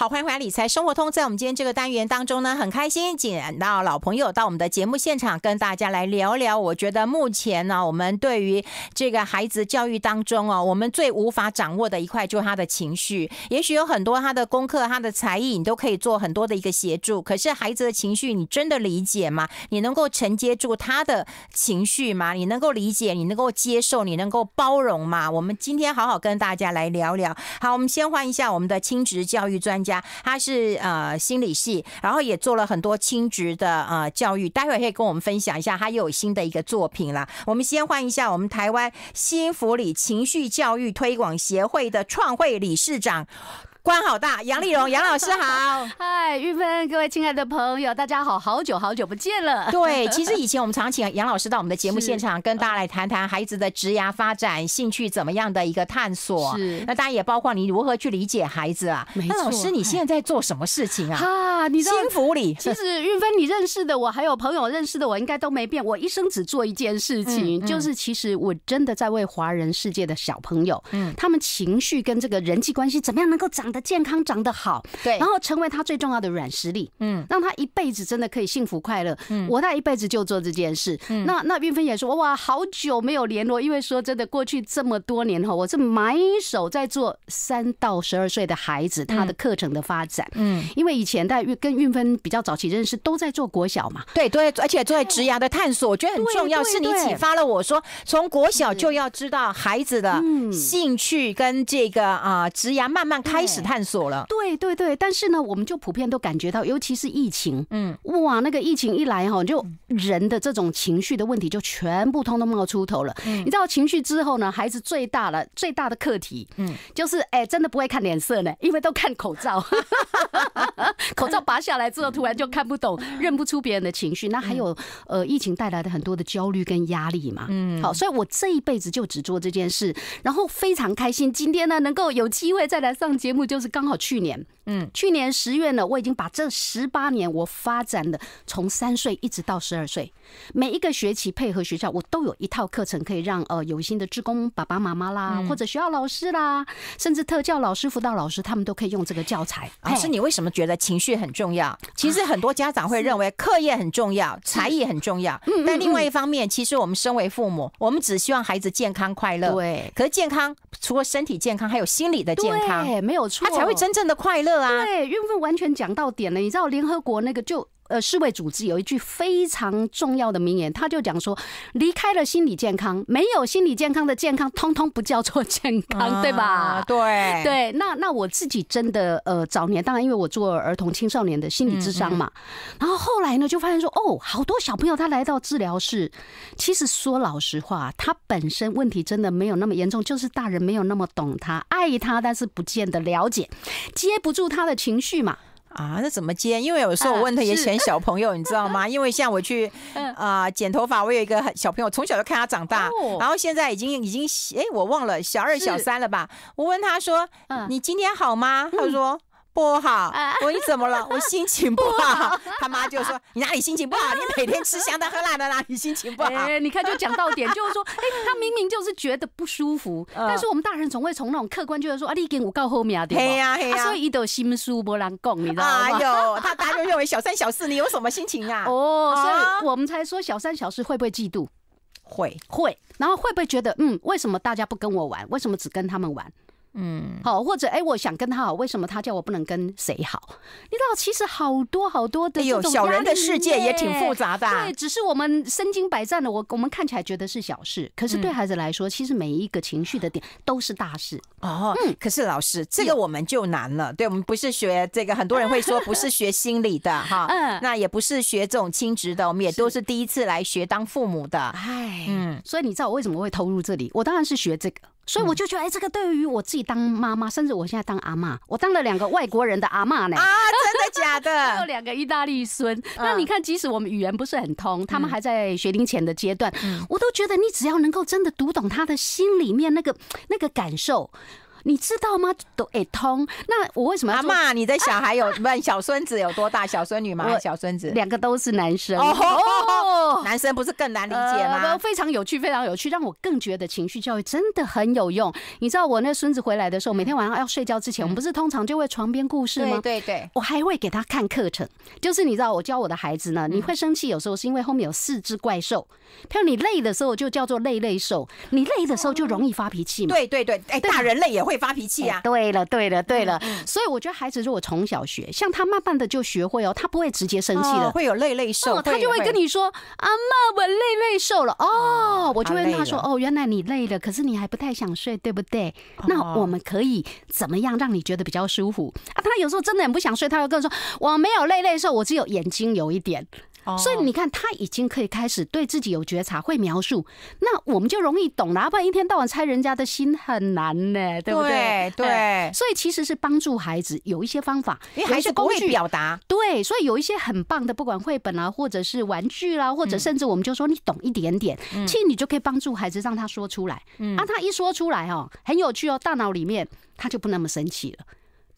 好，欢迎回来理财生活通。在我们今天这个单元当中呢，很开心请到老朋友到我们的节目现场，跟大家来聊聊。我觉得目前呢，我们对于这个孩子教育当中哦，我们最无法掌握的一块就是他的情绪。也许有很多他的功课、他的才艺，你都可以做很多的一个协助。可是孩子的情绪，你真的理解吗？你能够承接住他的情绪吗？你能够理解？你能够接受？你能够包容吗？我们今天好好跟大家来聊聊。好，我们先换一下我们的亲职教育专家。他是呃心理系，然后也做了很多亲职的呃教育，待会可以跟我们分享一下。他又有新的一个作品了，我们先欢迎一下我们台湾新福利情绪教育推广协会的创会理事长。官好大，杨丽荣，杨老师好，嗨，玉芬，各位亲爱的朋友，大家好好久好久不见了。对，其实以前我们常请杨老师到我们的节目现场，跟大家来谈谈孩子的职涯发展、兴趣怎么样的一个探索。那当然也包括你如何去理解孩子啊？那老师你现在在做什么事情啊？啊，你幸福里。其实玉芬，你认识的我还有朋友认识的我，应该都没变。我一生只做一件事情，就是其实我真的在为华人世界的小朋友，嗯，他们情绪跟这个人际关系怎么样能够长。的健康长得好，对，然后成为他最重要的软实力，嗯，让他一辈子真的可以幸福快乐。嗯，我那一辈子就做这件事。嗯，那那云芬也说，哇，好久没有联络，因为说真的，过去这么多年哈，我是埋手在做三到十二岁的孩子他的课程的发展，嗯，因为以前在跟运芬比较早期认识，都在做国小嘛，对，对，而且做在职涯的探索，我觉得很重要，是你启发了我说，从国小就要知道孩子的兴趣跟这个啊职涯慢慢开始。探索了，对对对，但是呢，我们就普遍都感觉到，尤其是疫情，嗯，哇，那个疫情一来哈，就人的这种情绪的问题就全部通通冒出头了。你知道情绪之后呢，孩子最大的最大的课题，嗯，就是哎，真的不会看脸色呢，因为都看口罩，口罩拔下来之后，突然就看不懂，认不出别人的情绪。那还有呃，疫情带来的很多的焦虑跟压力嘛，嗯，好，所以我这一辈子就只做这件事，然后非常开心，今天呢，能够有机会再来上节目。就是刚好去年。嗯，去年十月呢，我已经把这十八年我发展的从三岁一直到十二岁，每一个学期配合学校，我都有一套课程可以让呃有心的职工爸爸妈妈啦，或者学校老师啦，甚至特教老师、辅导老师，他们都可以用这个教材。老师，你为什么觉得情绪很重要？其实很多家长会认为课业很重要，才艺很重要。嗯，但另外一方面，其实我们身为父母，我们只希望孩子健康快乐。对，可是健康除了身体健康，还有心理的健康，对，没有错，他才会真正的快乐。对，孕妇完全讲到点了，你知道联合国那个就。呃，世卫组织有一句非常重要的名言，他就讲说，离开了心理健康，没有心理健康的健康，通通不叫做健康，对吧？对对，那那我自己真的，呃，早年当然因为我做儿童青少年的心理智商嘛，然后后来呢，就发现说，哦，好多小朋友他来到治疗室，其实说老实话，他本身问题真的没有那么严重，就是大人没有那么懂他、爱他，但是不见得了解，接不住他的情绪嘛。啊，那怎么接？因为有时候我问他也选小朋友，你知道吗？因为像我去啊剪头发，我有一个小朋友，从小就看他长大，然后现在已经已经哎，我忘了小二小三了吧？我问他说：“你今天好吗？”他说。不好，我你怎么了？我心情不好。他妈就说：“ 你哪里心情不好？你每天吃香的喝辣的，哪里心情不好？”哎，你看，就讲到点，就是说，哎，他明明就是觉得不舒服，但是我们大人总会从那种客观角度说：“啊，你跟我搞后面啊，对吧？”嘿呀嘿呀，所以一朵心书不能讲，你知道吗？哎呦，他大家都认为小三小四，你有什么心情啊？哦，所以我们才说小三小四会不会嫉妒？会会，然后会不会觉得嗯，为什么大家不跟我玩？为什么只跟他们玩？嗯，好，或者哎，我想跟他好，为什么他叫我不能跟谁好？你知道，其实好多好多的这种小人的世界也挺复杂的。对，只是我们身经百战的，我我们看起来觉得是小事，可是对孩子来说，其实每一个情绪的点都是大事。哦，嗯，可是老师，这个我们就难了。对我们不是学这个，很多人会说不是学心理的 哈，嗯，那也不是学这种亲职的，我们也都是第一次来学当父母的。哎，嗯，所以你知道我为什么会投入这里？我当然是学这个。所以我就觉得，哎，这个对于我自己当妈妈，甚至我现在当阿妈，我当了两个外国人的阿妈呢。啊，真的假的？有两个意大利孙。那你看，即使我们语言不是很通，他们还在学龄前的阶段，我都觉得你只要能够真的读懂他的心里面那个那个感受。你知道吗？都哎通。那我为什么要阿妈？你的小孩有问 小孙子有多大？小孙女吗？小孙子两个都是男生。哦男生不是更难理解吗？非常有趣，非常有趣，让我更觉得情绪教育真的很有用。你知道我那孙子回来的时候，每天晚上要睡觉之前，我们不是通常就会床边故事吗？对对对，我还会给他看课程。就是你知道我教我的孩子呢，你会生气有时候是因为后面有四只怪兽。譬如你累的时候就叫做累累兽，你累的时候就容易发脾气嘛。对对对，哎，大人累也会。会发脾气啊！对了，对了，对了，所以我觉得孩子如果从小学，像他慢慢的就学会哦，他不会直接生气了，会有累累受，他就会跟你说：“阿妈，我累累受了。”哦，我就问他说：“哦，原来你累了，可是你还不太想睡，对不对？那我们可以怎么样让你觉得比较舒服啊？”他有时候真的很不想睡，他会跟我说：“我没有累累受，我只有眼睛有一点。”所以你看，他已经可以开始对自己有觉察，会描述，那我们就容易懂了。要不然一天到晚猜人家的心很难呢，对不对？对。所以其实是帮助孩子有一些方法，有是工具表达。对，所以有一些很棒的，不管绘本啊，或者是玩具啦，或者甚至我们就说你懂一点点，其实你就可以帮助孩子让他说出来。嗯。啊，他一说出来哦，很有趣哦，大脑里面他就不那么生气了。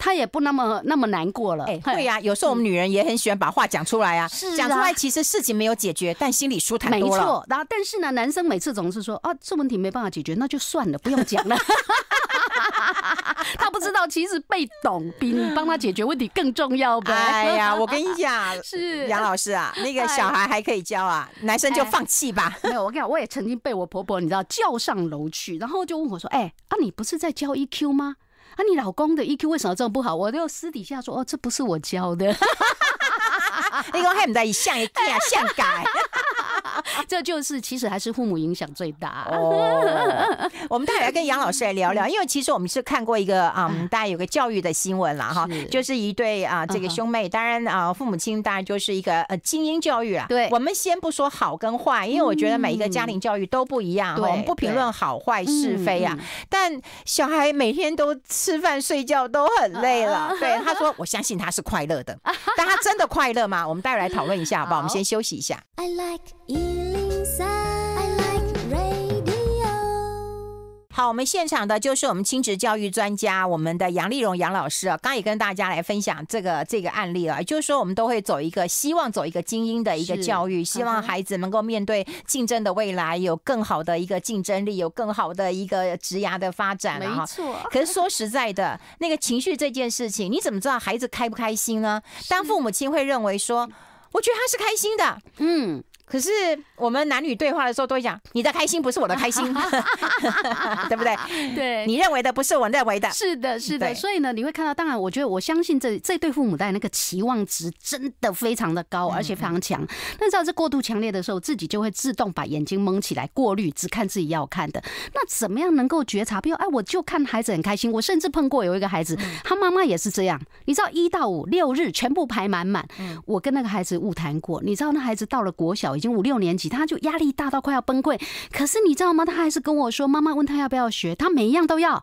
他也不那么那么难过了。哎，对呀，有时候我们女人也很喜欢把话讲出来啊，讲出来其实事情没有解决，但心里舒坦多了。没错，然后但是呢，男生每次总是说啊，这问题没办法解决，那就算了，不用讲了。他不知道其实被懂比帮他解决问题更重要吧？哎呀，我跟你讲，是杨老师啊，那个小孩还可以教啊，男生就放弃吧。没有，我跟你讲，我也曾经被我婆婆你知道叫上楼去，然后就问我说，哎啊，你不是在教 EQ 吗？啊，你老公的 EQ 为什么这么不好？我就私底下说，哦，这不是我教的，你讲还唔在想一改想改。这就是其实还是父母影响最大哦。我们待会来跟杨老师来聊聊，因为其实我们是看过一个啊，大家有个教育的新闻了哈，就是一对啊这个兄妹，当然啊父母亲当然就是一个呃精英教育啊。对，我们先不说好跟坏，因为我觉得每一个家庭教育都不一样，我们不评论好坏是非啊。但小孩每天都吃饭睡觉都很累了，对他说我相信他是快乐的，但他真的快乐吗？我们待会来讨论一下好不好？我们先休息一下。I like 好，我们现场的就是我们亲子教育专家，我们的杨丽荣杨老师啊，刚也跟大家来分享这个这个案例了，就是说我们都会走一个，希望走一个精英的一个教育，希望孩子能够面对竞争的未来，有更好的一个竞争力，有更好的一个职涯的发展，没错。可是说实在的，那个情绪这件事情，你怎么知道孩子开不开心呢？当父母亲会认为说，我觉得他是开心的，嗯。可是我们男女对话的时候都会讲，你的开心不是我的开心，对不对？对你认为的不是我认为的，是的，是的。所以呢，你会看到，当然，我觉得我相信这这对父母在那个期望值真的非常的高，而且非常强。那知道这过度强烈的时候，自己就会自动把眼睛蒙起来，过滤，只看自己要看的。那怎么样能够觉察？比如，哎，我就看孩子很开心。我甚至碰过有一个孩子，他妈妈也是这样。你知道，一到五六日全部排满满。我跟那个孩子误谈过。你知道，那孩子到了国小。已经五六年级，他就压力大到快要崩溃。可是你知道吗？他还是跟我说，妈妈问他要不要学，他每一样都要。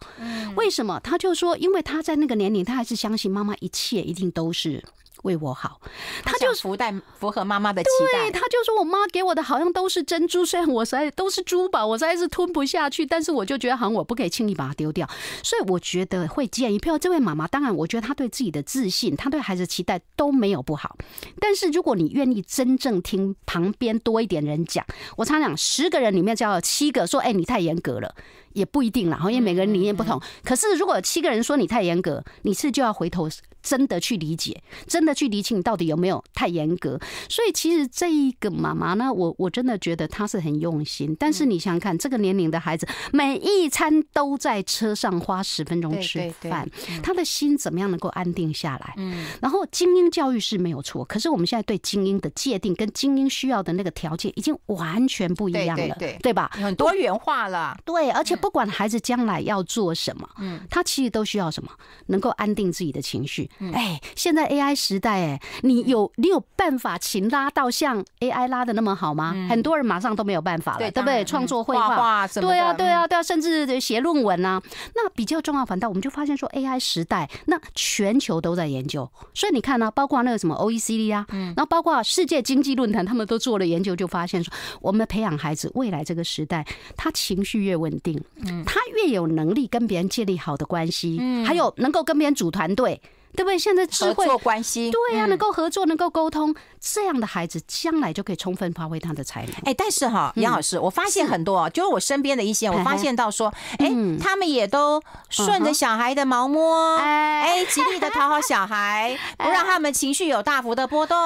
为什么？他就说，因为他在那个年龄，他还是相信妈妈，一切一定都是。为我好，他就符带符合妈妈的期待。他就说我妈给我的好像都是珍珠，虽然我实在都是珠宝，我实在是吞不下去。但是我就觉得好像我不可以轻易把它丢掉，所以我觉得会议，譬如这位妈妈，当然我觉得她对自己的自信，她对孩子期待都没有不好。但是如果你愿意真正听旁边多一点人讲，我常讲十个人里面就要七个说：“哎，你太严格了。”也不一定啦，因为每个人理念不同。可是如果七个人说你太严格，你是就要回头真的去理解，真的去理清你到底有没有太严格。所以其实这一个妈妈呢，我我真的觉得她是很用心。但是你想想看，这个年龄的孩子，每一餐都在车上花十分钟吃饭，他的心怎么样能够安定下来？嗯。然后精英教育是没有错，可是我们现在对精英的界定跟精英需要的那个条件已经完全不一样了，对对，对吧？很多元化了，对，而且。不管孩子将来要做什么，嗯，他其实都需要什么？能够安定自己的情绪。哎，现在 AI 时代，哎，你有你有办法勤拉到像 AI 拉的那么好吗？很多人马上都没有办法了，对不对？创作绘画，对啊，对啊，对啊，甚至写论文啊。那比较重要，反倒我们就发现说，AI 时代，那全球都在研究。所以你看呢，包括那个什么 OECD 啊，嗯，然后包括世界经济论坛，他们都做了研究，就发现说，我们培养孩子未来这个时代，他情绪越稳定。他越有能力跟别人建立好的关系，还有能够跟别人组团队。对不对？现在合作关系，对啊，能够合作，能够沟通，这样的孩子将来就可以充分发挥他的才能。哎，但是哈，杨老师，我发现很多，就是我身边的一些，我发现到说，哎，他们也都顺着小孩的毛摸，哎，极力的讨好小孩，不让他们情绪有大幅的波动。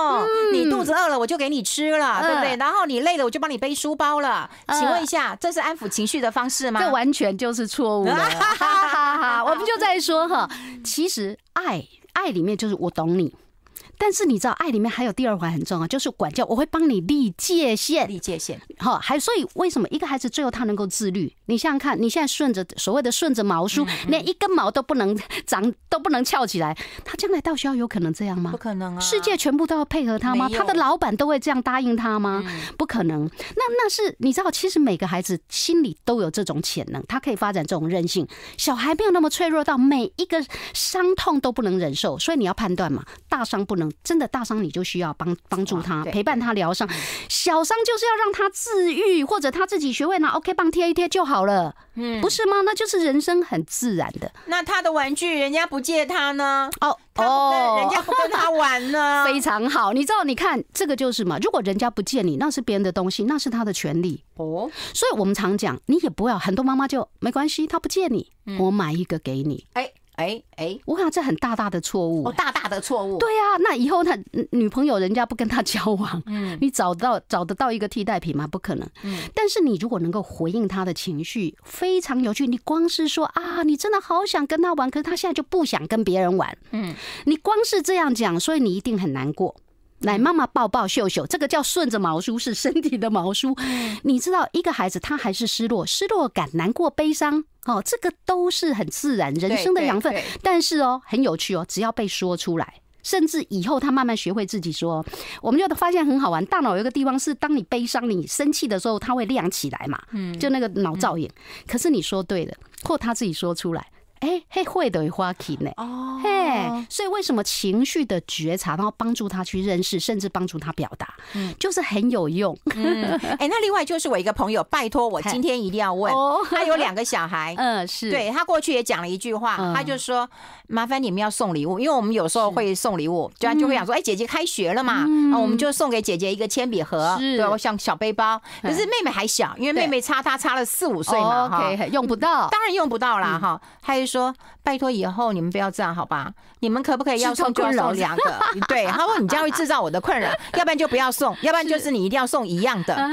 你肚子饿了，我就给你吃了，对不对？然后你累了，我就帮你背书包了。请问一下，这是安抚情绪的方式吗？这完全就是错误的。我们就在说哈，其实爱。爱里面就是我懂你。但是你知道，爱里面还有第二环很重要，就是管教。我会帮你立界限，立界限。好，还所以为什么一个孩子最后他能够自律？你想想看，你现在顺着所谓的顺着毛梳，连一根毛都不能长，都不能翘起来，他将来到学校有可能这样吗？不可能啊！世界全部都要配合他吗？他的老板都会这样答应他吗？不可能。那那是你知道，其实每个孩子心里都有这种潜能，他可以发展这种韧性。小孩没有那么脆弱到每一个伤痛都不能忍受，所以你要判断嘛，大伤不能。真的大伤，你就需要帮帮助他，陪伴他疗伤；小伤就是要让他治愈，或者他自己学会拿 OK 棒贴一贴就好了，嗯，不是吗？那就是人生很自然的。那他的玩具人家不借他呢？哦哦，人家不跟他玩呢？非常好，你知道？你看这个就是嘛，如果人家不借你，那是别人的东西，那是他的权利哦。所以我们常讲，你也不要很多妈妈就没关系，他不借你，我买一个给你。哎。哎哎，我讲这很大大的错误，大大的错误。对啊，那以后他女朋友人家不跟他交往，嗯，你找到找得到一个替代品吗？不可能。嗯，但是你如果能够回应他的情绪，非常有趣。你光是说啊，你真的好想跟他玩，可是他现在就不想跟别人玩，嗯，你光是这样讲，所以你一定很难过。来，妈妈抱抱秀秀，这个叫顺着毛梳，是身体的毛梳。你知道，一个孩子他还是失落、失落感、难过、悲伤，哦，这个都是很自然人生的养分。但是哦，很有趣哦，只要被说出来，甚至以后他慢慢学会自己说，我们就发现很好玩。大脑有一个地方是，当你悲伤、你生气的时候，它会亮起来嘛，就那个脑造影。可是你说对了，或他自己说出来。哎嘿会的花旗呢哦嘿所以为什么情绪的觉察，然后帮助他去认识，甚至帮助他表达，嗯，就是很有用。哎，那另外就是我一个朋友，拜托我今天一定要问，他有两个小孩，嗯是，对他过去也讲了一句话，他就说麻烦你们要送礼物，因为我们有时候会送礼物，就就会想说，哎姐姐开学了嘛，啊我们就送给姐姐一个铅笔盒，对我像小背包，可是妹妹还小，因为妹妹差他差了四五岁嘛哈，用不到，当然用不到啦，哈，还。说拜托以后你们不要这样，好吧？你们可不可以要送温柔两个？对，他说你这样会制造我的困扰，要不然就不要送，要不然就是你一定要送一样的。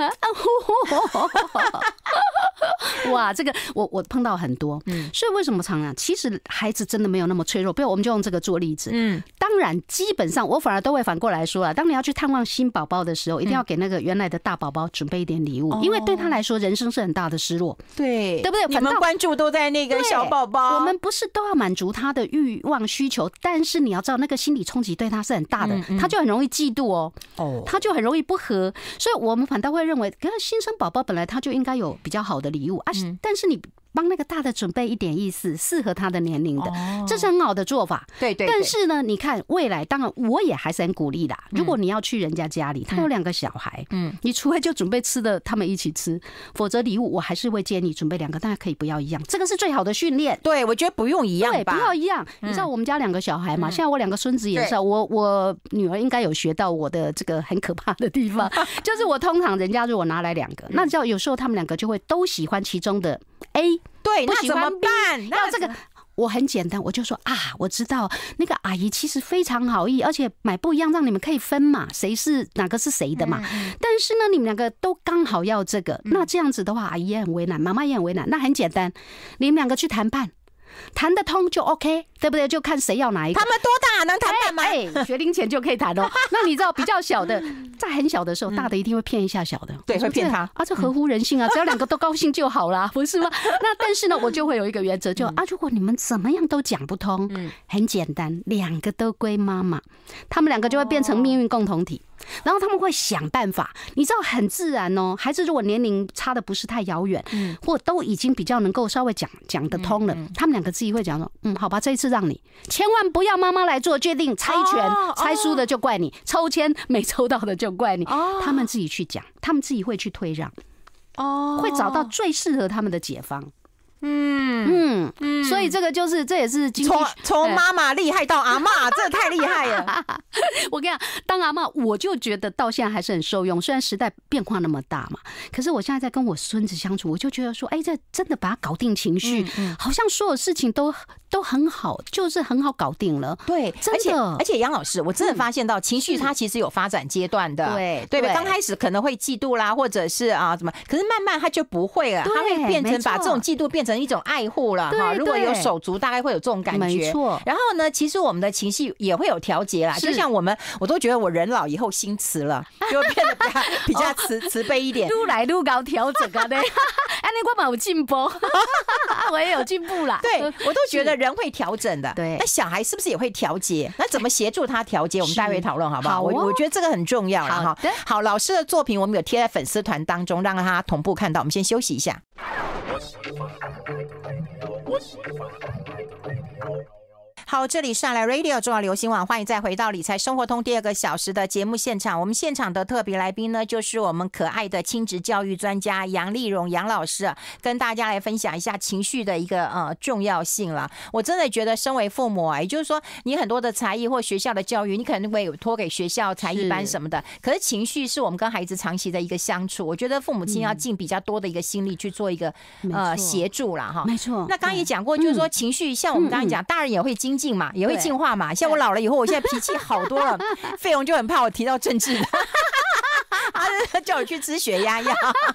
哇，这个我我碰到很多，所以为什么常常？其实孩子真的没有那么脆弱，不要我们就用这个做例子，嗯。当然，基本上我反而都会反过来说啊，当你要去探望新宝宝的时候，一定要给那个原来的大宝宝准备一点礼物，因为对他来说，人生是很大的失落。对，对不对？你们关注都在那个小宝宝，我们不是都要满足他的欲望需求？但是你要知道，那个心理冲击对他是很大的，他就很容易嫉妒哦，哦，他就很容易不和。所以，我们反倒会认为，可是新生宝宝本来他就应该有比较好的礼物啊，但是你。帮那个大的准备一点意思，适合他的年龄的，这是很好的做法。对对。但是呢，你看未来，当然我也还是很鼓励的。如果你要去人家家里，他有两个小孩，嗯，你除非就准备吃的，他们一起吃，否则礼物我还是会建议你准备两个，大家可以不要一样。这个是最好的训练。对，我觉得不用一样吧。不要一样，你知道我们家两个小孩嘛？现在我两个孙子也是，我我女儿应该有学到我的这个很可怕的地方，就是我通常人家如果拿来两个，那叫有时候他们两个就会都喜欢其中的。A 对，那怎么办？那这个我很简单，我就说啊，我知道那个阿姨其实非常好意，而且买不一样让你们可以分嘛，谁是哪个是谁的嘛。但是呢，你们两个都刚好要这个，那这样子的话，阿姨也很为难，妈妈也很为难。那很简单，你们两个去谈判。谈得通就 OK，对不对？就看谁要哪一个。他们多大能谈的吗？哎，学龄前就可以谈喽。那你知道比较小的，在很小的时候，大的一定会骗一下小的，对，会骗他啊，这合乎人性啊。只要两个都高兴就好啦，不是吗？那但是呢，我就会有一个原则，就啊，如果你们怎么样都讲不通，嗯，很简单，两个都归妈妈，他们两个就会变成命运共同体。然后他们会想办法，你知道，很自然哦。孩子如果年龄差的不是太遥远，嗯，或都已经比较能够稍微讲讲得通了，他们两个自己会讲说，嗯，好吧，这一次让你千万不要妈妈来做决定，猜拳猜输的就怪你，抽签没抽到的就怪你，他们自己去讲，他们自己会去退让，哦，会找到最适合他们的解方。嗯嗯所以这个就是，这也是从从妈妈厉害到阿妈，这太厉害了。我跟你讲，当阿妈，我就觉得到现在还是很受用。虽然时代变化那么大嘛，可是我现在在跟我孙子相处，我就觉得说，哎，这真的把他搞定情绪，好像所有事情都。都很好，就是很好搞定了。对，而且而且杨老师，我真的发现到情绪它其实有发展阶段的。对，对。刚开始可能会嫉妒啦，或者是啊怎么？可是慢慢他就不会了，他会变成把这种嫉妒变成一种爱护了哈。如果有手足，大概会有这种感觉。没错。然后呢，其实我们的情绪也会有调节啦。就像我们，我都觉得我人老以后心慈了，就会变得比较比较慈慈悲一点。路 来路高调整哈哈，哎，那我有进步，我也有进步啦。对，我都觉得。人会调整的，对。那小孩是不是也会调节？那怎么协助他调节？我们待会讨论好不好？我我觉得这个很重要。好，好，老师的作品我们有贴在粉丝团当中，让他同步看到。我们先休息一下。好，这里是来 Radio 重要流行网，欢迎再回到理财生活通第二个小时的节目现场。我们现场的特别来宾呢，就是我们可爱的亲子教育专家杨丽蓉杨老师，啊，跟大家来分享一下情绪的一个呃重要性了。我真的觉得，身为父母，啊，也就是说，你很多的才艺或学校的教育，你可能会有托给学校才艺班什么的。可是情绪是我们跟孩子长期的一个相处，我觉得父母亲要尽比较多的一个心力去做一个呃协助了哈。没错。那刚刚也讲过，就是说情绪，像我们刚刚讲，大人也会经。进嘛也会进化嘛，像我老了以后，我现在脾气好多了。费用就很怕我提到政治，他 叫我去吃血压药。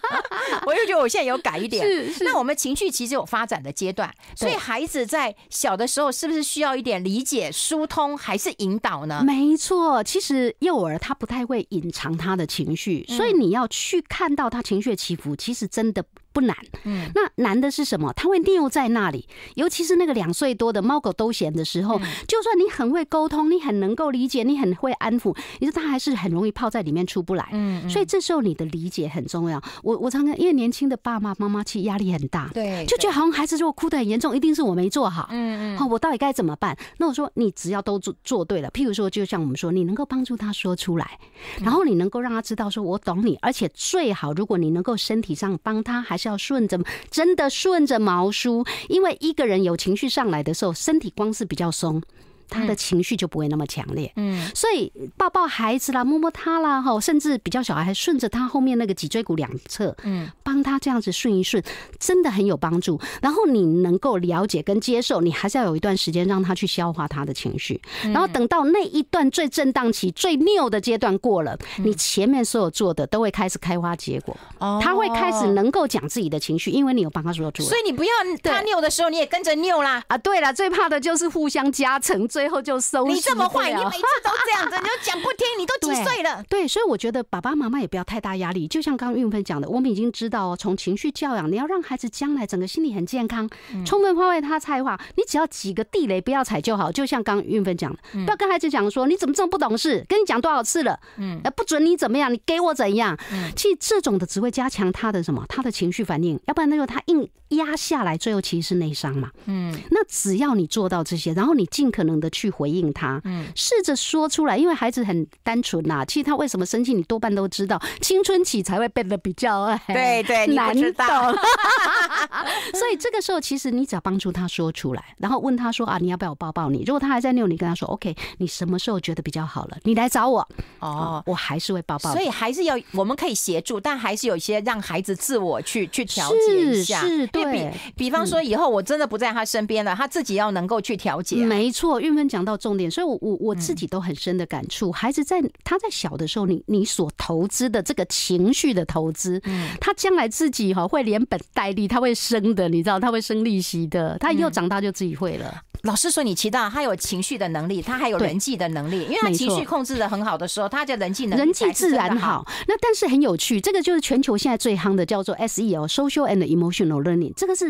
我又觉得我现在有改一点。是。那我们情绪其实有发展的阶段，所以孩子在小的时候是不是需要一点理解、疏通还是引导呢？没错，其实幼儿他不太会隐藏他的情绪，所以你要去看到他情绪起伏，其实真的。不难，嗯，那难的是什么？他会拗在那里，尤其是那个两岁多的猫狗都嫌的时候，就算你很会沟通，你很能够理解，你很会安抚，你说他还是很容易泡在里面出不来，嗯，所以这时候你的理解很重要。我我常常因为年轻的爸爸妈妈其实压力很大，对，就觉得好像孩子如果哭的很严重，一定是我没做好，嗯嗯，好，我到底该怎么办？那我说你只要都做做对了，譬如说，就像我们说，你能够帮助他说出来，然后你能够让他知道说我懂你，而且最好如果你能够身体上帮他还是。叫顺着，真的顺着毛梳，因为一个人有情绪上来的时候，身体光是比较松。他的情绪就不会那么强烈，嗯，所以抱抱孩子啦，摸摸他啦，哈，甚至比较小孩还顺着他后面那个脊椎骨两侧，嗯，帮他这样子顺一顺，真的很有帮助。然后你能够了解跟接受，你还是要有一段时间让他去消化他的情绪，然后等到那一段最震荡期、最拗的阶段过了，你前面所有做的都会开始开花结果。哦，他会开始能够讲自己的情绪，因为你有帮他说出来。所以你不要他拗的时候，你也跟着拗啦。啊，对了，最怕的就是互相加成。最后就收拾。你这么坏，你每次都这样子，你都讲不听，你都几岁了？对，所以我觉得爸爸妈妈也不要太大压力。就像刚刚运芬讲的，我们已经知道哦，从情绪教养，你要让孩子将来整个心理很健康，充分发挥他才华，你只要几个地雷不要踩就好。就像刚运芬讲的，不要跟孩子讲说你怎么这么不懂事，跟你讲多少次了，嗯，不准你怎么样，你给我怎样。其实这种的只会加强他的什么，他的情绪反应，要不然他说他硬压下来，最后其实是内伤嘛。嗯，那只要你做到这些，然后你尽可能的。去回应他，嗯，试着说出来，因为孩子很单纯呐。其实他为什么生气，你多半都知道。青春期才会变得比较对对难懂。所以这个时候，其实你只要帮助他说出来，然后问他说啊，你要不要我抱抱你？如果他还在拗，你跟他说 OK，你什么时候觉得比较好了，你来找我。哦，我还是会抱抱。所以还是要我们可以协助，但还是有一些让孩子自我去去调节一下。对，比比方说以后我真的不在他身边了，他自己要能够去调节。没错，因为。你讲到重点，所以我我我自己都很深的感触。孩子在他在小的时候，你你所投资的这个情绪的投资，他将来自己哈会连本带利，他会生的，你知道，他会生利息的。他以后长大就自己会了。老师说你提到他有情绪的能力，他还有人际的能力，因为他情绪控制的很好的时候，他的人际能力际自然好。那但是很有趣，这个就是全球现在最夯的，叫做 SE o s o c i a l and Emotional Learning，这个是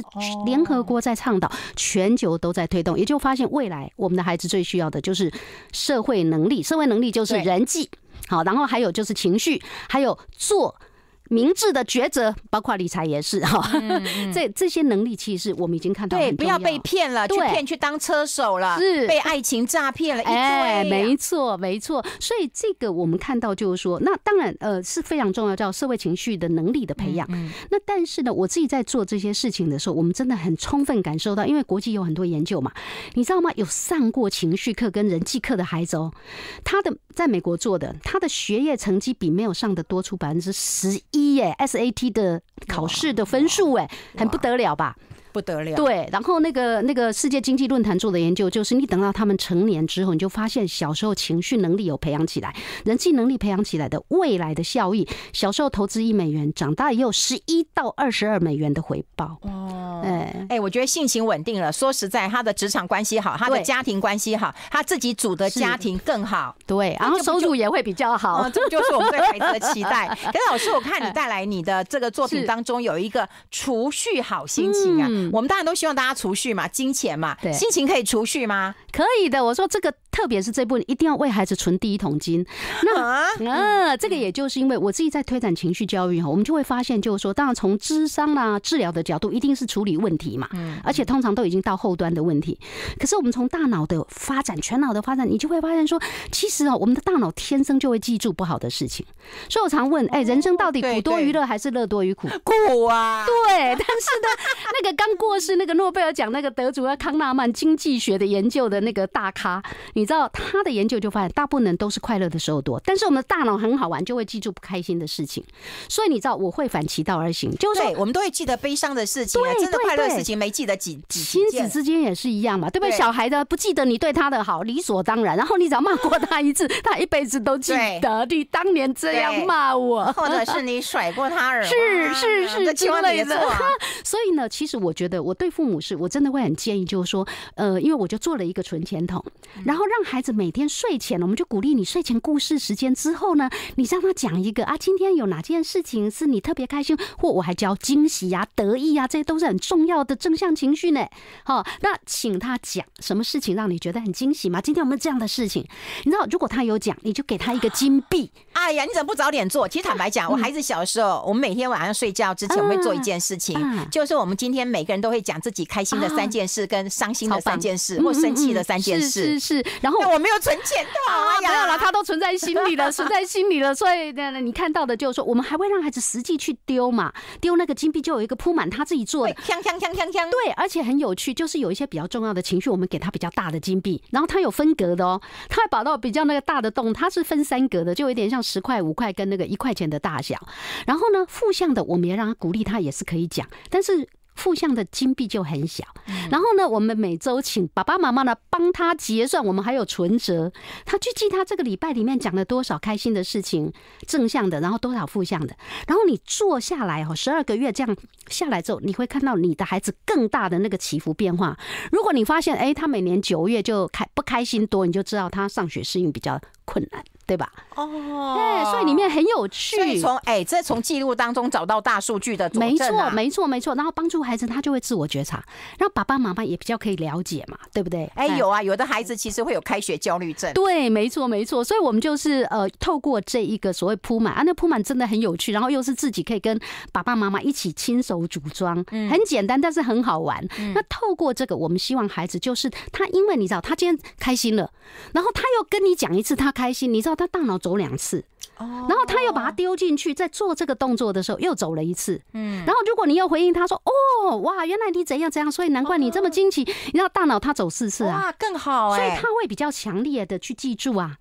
联合国在倡导，全球都在推动，也就发现未来我们的孩子最需要的就是社会能力，社会能力就是人际。好，然后还有就是情绪，还有做。明智的抉择，包括理财也是哈。这这些能力其实我们已经看到对，不要被骗了，去骗去当车手了，是被爱情诈骗了。哎，没错，没错。所以这个我们看到就是说，那当然呃是非常重要，叫社会情绪的能力的培养。那但是呢，我自己在做这些事情的时候，我们真的很充分感受到，因为国际有很多研究嘛，你知道吗？有上过情绪课跟人际课的孩子哦，他的在美国做的他的学业成绩比没有上的多出百分之十。一耶，SAT 的考试的分数哎，很不得了吧？不得了，对，然后那个那个世界经济论坛做的研究就是，你等到他们成年之后，你就发现小时候情绪能力有培养起来，人际能力培养起来的未来的效益，小时候投资一美元，长大也有十一到二十二美元的回报。哦，哎哎，我觉得性情稳定了，说实在，他的职场关系好，他的家庭关系好，他自己组的家庭更好，对，然后收入也会比较好，这就是我们孩子的期待。是老师，我看你带来你的这个作品当中有一个储蓄好心情啊。我们当然都希望大家储蓄嘛，金钱嘛，心情可以储蓄吗？可以的，我说这个。特别是这部分一定要为孩子存第一桶金。那啊，这个也就是因为我自己在推展情绪教育哈，我们就会发现，就是说，当然从智商啦、治疗的角度，一定是处理问题嘛。而且通常都已经到后端的问题。可是我们从大脑的发展、全脑的发展，你就会发现说，其实哦，我们的大脑天生就会记住不好的事情。所以我常问，哎，人生到底苦多于乐，还是乐多于苦？苦啊！对，但是呢，那个刚过世那个诺贝尔奖那个得主啊，康纳曼经济学的研究的那个大咖，你。你知道他的研究就发现，大部分都是快乐的时候多，但是我们的大脑很好玩，就会记住不开心的事情。所以你知道，我会反其道而行，就是我们都会记得悲伤的事情，对，真的快乐的事情没记得几几亲子之间也是一样嘛，对不对？小孩的不记得你对他的好，理所当然。然后你只要骂过他一次，他一辈子都记得你当年这样骂我，或者是你甩过他而光，是是是，就记了。所以呢，其实我觉得我对父母是，我真的会很建议，就是说，呃，因为我就做了一个存钱筒，然后让。让孩子每天睡前呢，我们就鼓励你睡前故事时间之后呢，你让他讲一个啊，今天有哪件事情是你特别开心或我还教惊喜啊、得意啊，这些都是很重要的正向情绪呢。好，那请他讲什么事情让你觉得很惊喜吗？今天我们这样的事情，你知道，如果他有讲，你就给他一个金币。哎呀，你怎么不早点做？其实坦白讲，我孩子小时候，我们每天晚上睡觉之前会做一件事情，就是我们今天每个人都会讲自己开心的三件事、跟伤心的三件事或生气的三件事。是是。然后我没有存钱啊，没有了，他都存在心里了，存在心里了。所以，那你看到的就是说，我们还会让孩子实际去丢嘛？丢那个金币就有一个铺满他自己做的，锵锵锵锵锵。对，而且很有趣，就是有一些比较重要的情绪，我们给他比较大的金币，然后他有分隔的哦，他会把到比较那个大的洞，它是分三格的，就有点像十块、五块跟那个一块钱的大小。然后呢，负向的我们也让他鼓励他也是可以讲，但是。负向的金币就很小，然后呢，我们每周请爸爸妈妈呢帮他结算，我们还有存折，他去记他这个礼拜里面讲了多少开心的事情，正向的，然后多少负向的，然后你坐下来哈，十二个月这样下来之后，你会看到你的孩子更大的那个起伏变化。如果你发现哎，他每年九月就开不开心多，你就知道他上学适应比较困难。对吧？哦，哎，所以里面很有趣。所以从哎，这从记录当中找到大数据的，没错，没错，没错。然后帮助孩子，他就会自我觉察。然后爸爸妈妈也比较可以了解嘛，对不对？哎，有啊，有的孩子其实会有开学焦虑症。对，没错，没错。所以我们就是呃，透过这一个所谓铺满啊，那铺满真的很有趣。然后又是自己可以跟爸爸妈妈一起亲手组装，很简单，但是很好玩。那透过这个，我们希望孩子就是他，因为你知道他今天开心了，然后他又跟你讲一次他开心，你知道。他大脑走两次，然后他又把它丢进去，在做这个动作的时候又走了一次。嗯，然后如果你又回应他说：“哦，哇，原来你怎样怎样”，所以难怪你这么惊奇。你知道大脑它走四次啊，更好，所以他会比较强烈的去记住啊。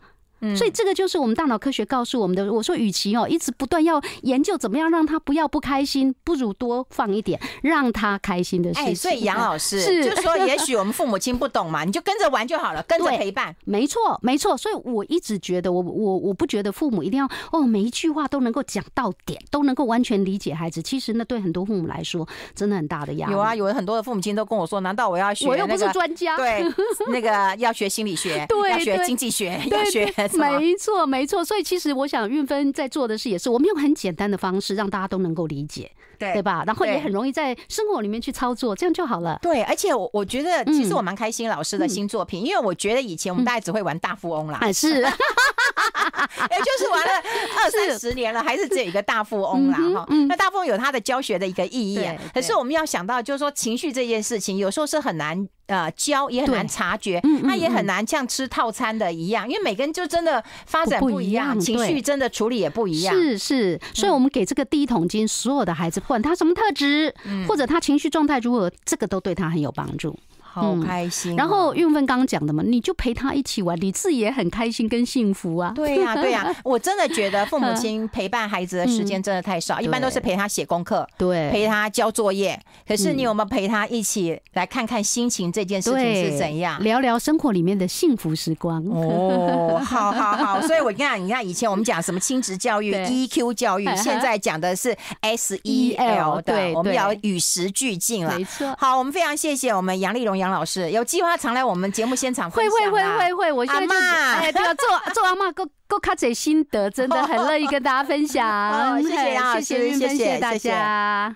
所以这个就是我们大脑科学告诉我们的。我说，与其哦一直不断要研究怎么样让他不要不开心，不如多放一点让他开心的事情。所以杨老师是就说，也许我们父母亲不懂嘛，你就跟着玩就好了，跟着陪伴。没错，没错。所以我一直觉得，我我我不觉得父母一定要哦每一句话都能够讲到点，都能够完全理解孩子。其实那对很多父母来说，真的很大的压力。有啊，有很多的父母亲都跟我说，难道我要学？我又不是专家。对，那个要学心理学，对，要学经济学，要学。没错，没错。所以其实我想，运芬在做的事也是我们用很简单的方式，让大家都能够理解。对吧？然后也很容易在生活里面去操作，这样就好了。对，而且我我觉得，其实我蛮开心老师的新作品，因为我觉得以前我们大家只会玩大富翁啦，是，也就是玩了 二三十年了，还是只有一个大富翁啦哈。那大富翁有他的教学的一个意义，可是我们要想到，就是说情绪这件事情，有时候是很难呃教，也很难察觉，那也很难像吃套餐的一样，因为每个人就真的发展不一样，情绪真的处理也不一样。是是，所以我们给这个第一桶金，所有的孩子不。管他什么特质，或者他情绪状态如何，这个都对他很有帮助。好开心，然后运分刚刚讲的嘛，你就陪他一起玩，你自己也很开心跟幸福啊。对呀，对呀，我真的觉得父母亲陪伴孩子的时间真的太少，一般都是陪他写功课，对，陪他交作业。可是你有没有陪他一起来看看心情这件事情是怎样，聊聊生活里面的幸福时光？哦，好好好，所以我跟你讲，你看以前我们讲什么亲子教育、EQ 教育，现在讲的是 SEL 的，我们要与时俱进了。没错，好，我们非常谢谢我们杨丽荣。杨老师，有计划常来我们节目现场会会会会会，我现在就哎对啊，做做阿妈够够卡嘴心得，真的很乐意跟大家分享。谢谢杨老师，谢谢大家。